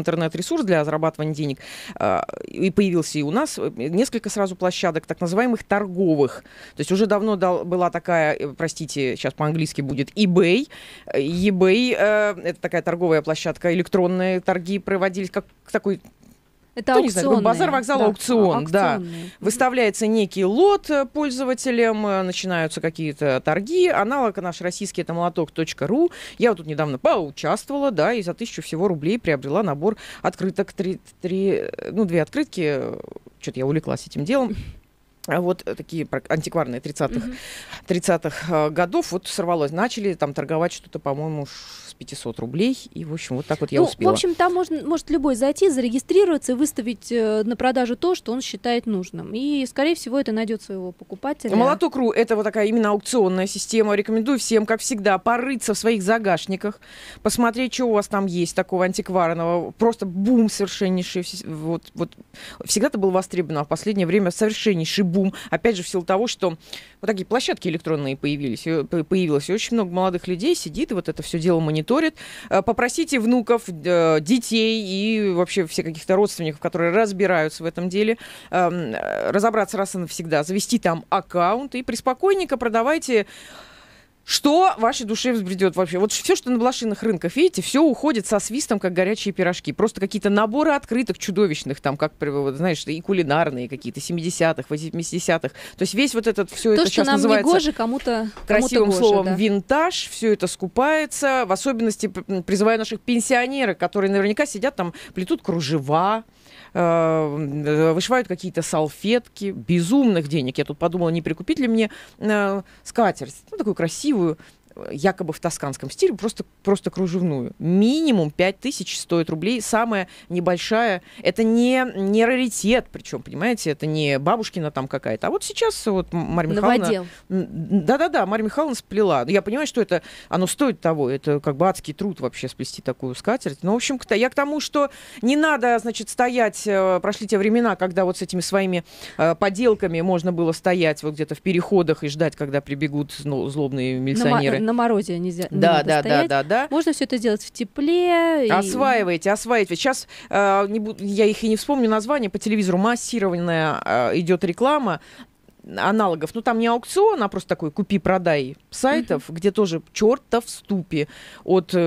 интернет-ресурс для зарабатывания денег, а, и появился и у нас э, несколько сразу площадок, так называемых торговых. То есть уже давно дал, была такая, э, простите, сейчас по-английски будет eBay. Э, eBay, это такая торговая площадка, электронные торги проводились, как такой это ну, Не знаю, базар, вокзал, да. аукцион, да. Выставляется некий лот э, пользователям, э, начинаются какие-то торги. Аналог наш российский это молоток.ру. Я вот тут недавно поучаствовала, да, и за тысячу всего рублей приобрела набор открыток, три, три, э, ну, две открытки, что-то я увлеклась этим делом. А вот э, такие антикварные 30-х, 30-х э, годов, вот сорвалось. Начали там торговать что-то, по-моему, с 500 рублей, и, в общем, вот так вот я ну, успела. в общем, там можно, может любой зайти, зарегистрироваться и выставить э, на продажу то, что он считает нужным. И, скорее всего, это найдет своего покупателя. Молоток.ру — это вот такая именно аукционная система. Рекомендую всем, как всегда, порыться в своих загашниках, посмотреть, что у вас там есть такого антикварного. Просто бум совершеннейший. Вот, вот. всегда это было востребовано, а в последнее время совершеннейший бум бум. Опять же, в силу того, что вот такие площадки электронные появились, э, появилось, и очень много молодых людей сидит и вот это все дело мониторит. Э, попросите внуков, э, детей и вообще всех каких-то родственников, которые разбираются в этом деле, эм, разобраться раз и навсегда, завести там аккаунт и приспокойненько продавайте что вашей душе взбредет вообще? Вот все, что на блошиных рынках, видите, все уходит со свистом, как горячие пирожки. Просто какие-то наборы открыток чудовищных, там, как, знаешь, и кулинарные какие-то, 70-х, 80-х. То есть весь вот этот, все То, это что сейчас нам называется... Не гоже, кому-то Красивым кому словом, гоже, да. винтаж, все это скупается. В особенности призываю наших пенсионеров, которые наверняка сидят там, плетут кружева, э, вышивают какие-то салфетки, безумных денег. Я тут подумала, не прикупить ли мне э, скатерть, ну, такую красивую, coup, euh, якобы в тосканском стиле, просто, просто кружевную. Минимум 5000 стоит рублей, самая небольшая. Это не, не раритет, причем, понимаете, это не бабушкина там какая-то. А вот сейчас вот Марья Михайловна... Да-да-да, Марья Михайловна сплела. Ну, я понимаю, что это, оно стоит того, это как бы адский труд вообще сплести такую скатерть. Но, в общем, я к тому, что не надо, значит, стоять, э, прошли те времена, когда вот с этими своими э, поделками можно было стоять вот где-то в переходах и ждать, когда прибегут злобные милиционеры. На на морозе нельзя. Да, не да, да, да, да. Можно все это сделать в тепле. Осваивайте, и... осваивайте. Сейчас э, не, буду, я их и не вспомню название по телевизору массированная э, идет реклама аналогов. Ну, там не аукцион, а просто такой купи-продай сайтов, mm-hmm. где тоже черта в ступе от э,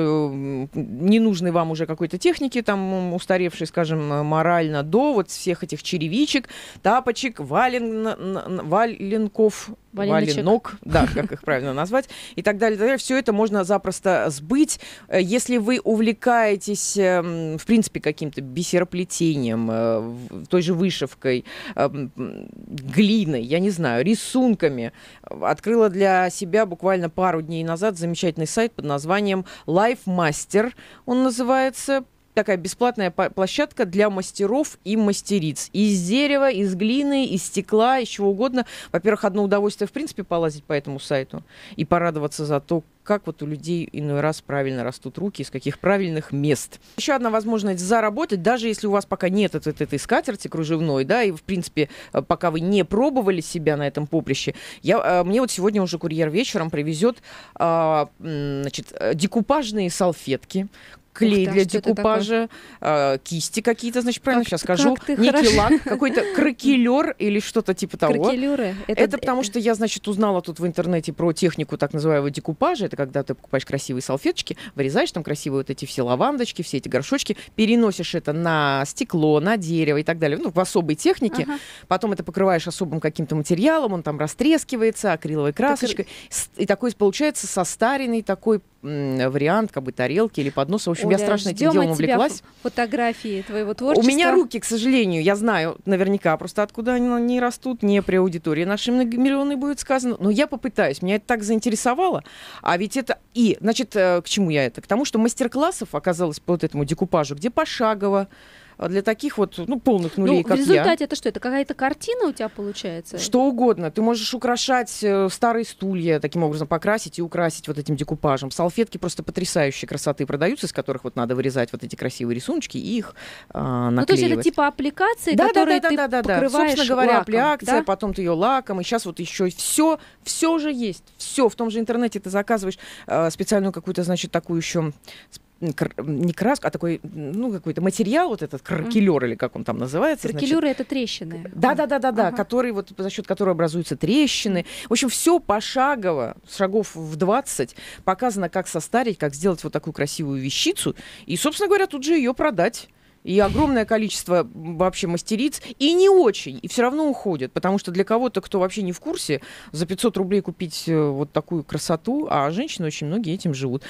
ненужной вам уже какой-то техники, там устаревшей, скажем, э, морально, до вот всех этих черевичек, тапочек, вален, валенков, Валеночек. валенок, да, как их правильно назвать, и так далее, и так далее. Все это можно запросто сбыть. Э, если вы увлекаетесь, эм, в принципе, каким-то бисероплетением, э, той же вышивкой, эм, глиной, я не знаю, рисунками, открыла для себя буквально пару дней назад замечательный сайт под названием Life Master. Он называется такая бесплатная площадка для мастеров и мастериц. Из дерева, из глины, из стекла, из чего угодно. Во-первых, одно удовольствие, в принципе, полазить по этому сайту и порадоваться за то, как вот у людей иной раз правильно растут руки, из каких правильных мест. Еще одна возможность заработать, даже если у вас пока нет этой, этой скатерти кружевной, да, и, в принципе, э, пока вы не пробовали себя на этом поприще, я, э, мне вот сегодня уже курьер вечером привезет, а, значит, э, декупажные салфетки, клей Ух, а для декупажа, э, кисти какие-то, значит, правильно как, сейчас скажу, некий лак, какой-то кракелер или что-то типа того. Кракелеры. Это... это потому что я, значит, узнала тут в интернете про технику так называемого декупажа. Это когда ты покупаешь красивые салфеточки, вырезаешь там красивые вот эти все лавандочки, все эти горшочки, переносишь это на стекло, на дерево и так далее, ну, в особой технике. Ага. Потом это покрываешь особым каким-то материалом, он там растрескивается, акриловой красочкой. Так... И такой получается состаренный такой вариант как бы тарелки или подноса. В общем, Оля, я страшно этим делом увлеклась. фотографии твоего творчества. У меня руки, к сожалению, я знаю наверняка просто откуда они не растут, не при аудитории нашей миллионной будет сказано. Но я попытаюсь, меня это так заинтересовало. А ведь это... И, значит, э, к чему я это? К тому, что мастер-классов оказалось по вот этому декупажу, где пошагово, а для таких вот ну, полных нулей, ну, как я. В результате я. это что? Это какая-то картина у тебя получается? Что угодно. Ты можешь украшать э, старые стулья, таким образом покрасить и украсить вот этим декупажем. Салфетки просто потрясающей красоты продаются, из которых вот надо вырезать вот эти красивые рисуночки и их а, наклеивать. Ну, то есть это типа аппликации, да, которые да, да, ты да, да, покрываешь да. Собственно говоря, лаком, аппликация, да? потом ты ее лаком, и сейчас вот еще все, все же есть, все. В том же интернете ты заказываешь э, специальную какую-то, значит, такую еще не краску, а такой, ну, какой-то материал, вот этот кракелер, или как он там называется. Кракелеры это трещины. Да, да, да, да, да, который вот за счет которого образуются трещины. В общем, все пошагово, шагов в 20, показано, как состарить, как сделать вот такую красивую вещицу. И, собственно говоря, тут же ее продать и огромное количество вообще мастериц, и не очень, и все равно уходят, потому что для кого-то, кто вообще не в курсе, за 500 рублей купить э, вот такую красоту, а женщины очень многие этим живут.